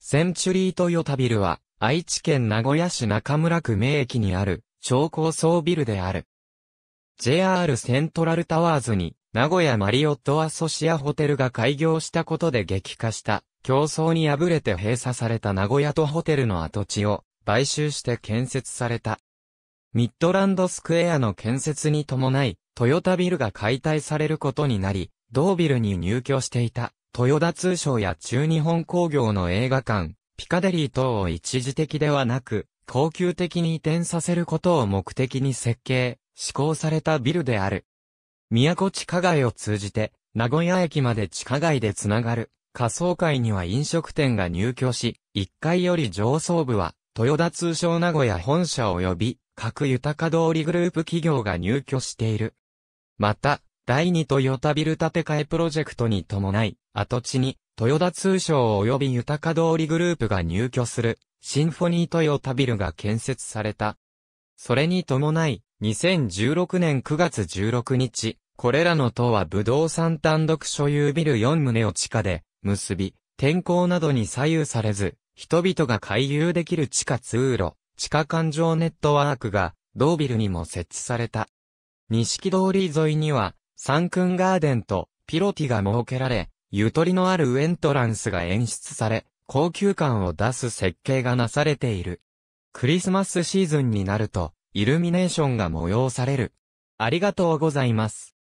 センチュリートヨタビルは、愛知県名古屋市中村区名駅にある、超高層ビルである。JR セントラルタワーズに、名古屋マリオットアソシアホテルが開業したことで激化した、競争に敗れて閉鎖された名古屋とホテルの跡地を、買収して建設された。ミッドランドスクエアの建設に伴い、トヨタビルが解体されることになり、同ビルに入居していた。豊田通商や中日本工業の映画館、ピカデリー等を一時的ではなく、恒久的に移転させることを目的に設計、施行されたビルである。宮古地下街を通じて、名古屋駅まで地下街でつながる、仮想会には飲食店が入居し、1階より上層部は、豊田通商名古屋本社及び、各豊か通りグループ企業が入居している。また、第2トヨタビル建て替えプロジェクトに伴い、跡地に、豊田通商及び豊か通りグループが入居する、シンフォニートヨタビルが建設された。それに伴い、2016年9月16日、これらの都は不動産単独所有ビル4棟を地下で、結び、天候などに左右されず、人々が回遊できる地下通路、地下環状ネットワークが、同ビルにも設置された。木通り沿いには、サンクンガーデンとピロティが設けられ、ゆとりのあるエントランスが演出され、高級感を出す設計がなされている。クリスマスシーズンになると、イルミネーションが催される。ありがとうございます。